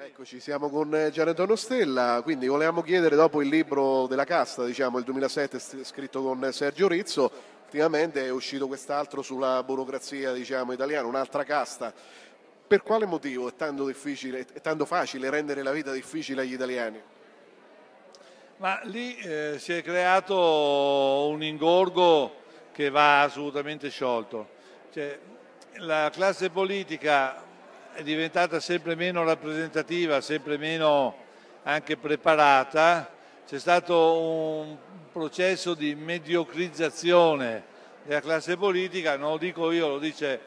eccoci, siamo con eh, Gianantonio Stella, quindi volevamo chiedere dopo il libro della casta, diciamo il 2007 scritto con Sergio Rizzo, ultimamente è uscito quest'altro sulla burocrazia diciamo, italiana, un'altra casta. Per quale motivo è tanto, difficile, è tanto facile rendere la vita difficile agli italiani? Ma lì eh, si è creato un ingorgo che va assolutamente sciolto. Cioè, la classe politica è diventata sempre meno rappresentativa, sempre meno anche preparata, c'è stato un processo di mediocrizzazione della classe politica, non lo dico io, lo dice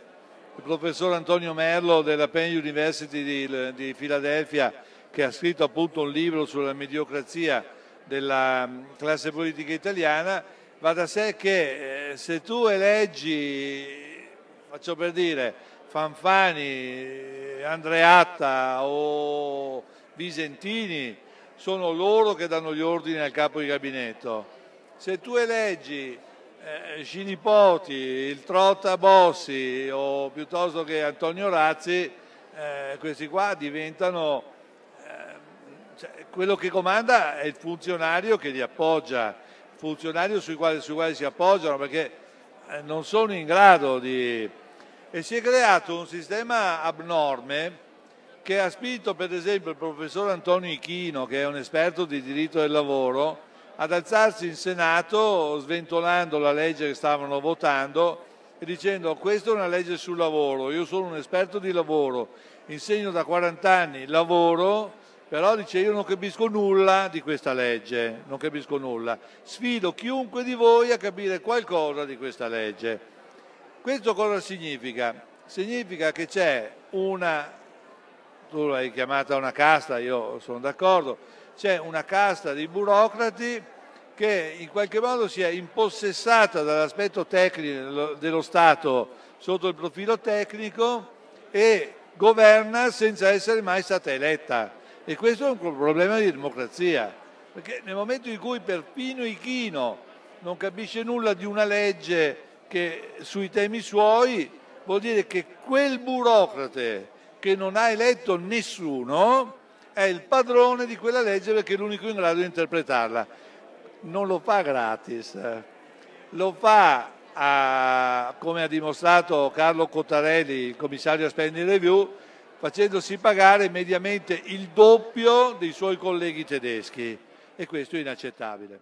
il professor Antonio Merlo della Penn University di, di Filadelfia che ha scritto appunto un libro sulla mediocrazia della mm, classe politica italiana, va da sé che eh, se tu eleggi, faccio per dire, Fanfani, Andreatta o Visentini sono loro che danno gli ordini al capo di gabinetto. Se tu eleggi eh, Scinipoti, il Trotta Bossi o piuttosto che Antonio Razzi, eh, questi qua diventano... Eh, cioè, quello che comanda è il funzionario che li appoggia, il funzionario sui quali, sui quali si appoggiano perché eh, non sono in grado di e si è creato un sistema abnorme che ha spinto per esempio il professor Antonio Ichino, che è un esperto di diritto del lavoro, ad alzarsi in Senato sventolando la legge che stavano votando e dicendo questa è una legge sul lavoro, io sono un esperto di lavoro, insegno da 40 anni lavoro, però dice io non capisco nulla di questa legge, non capisco nulla. Sfido chiunque di voi a capire qualcosa di questa legge. Questo cosa significa? Significa che c'è una, tu l'hai chiamata una casta, io sono d'accordo, c'è una casta di burocrati che in qualche modo si è impossessata dall'aspetto tecnico dello Stato sotto il profilo tecnico e governa senza essere mai stata eletta. E questo è un problema di democrazia, perché nel momento in cui perfino Ichino non capisce nulla di una legge che sui temi suoi vuol dire che quel burocrate che non ha eletto nessuno è il padrone di quella legge perché è l'unico in grado di interpretarla. Non lo fa gratis, lo fa a, come ha dimostrato Carlo Cottarelli, il commissario a Spending Review, facendosi pagare mediamente il doppio dei suoi colleghi tedeschi e questo è inaccettabile.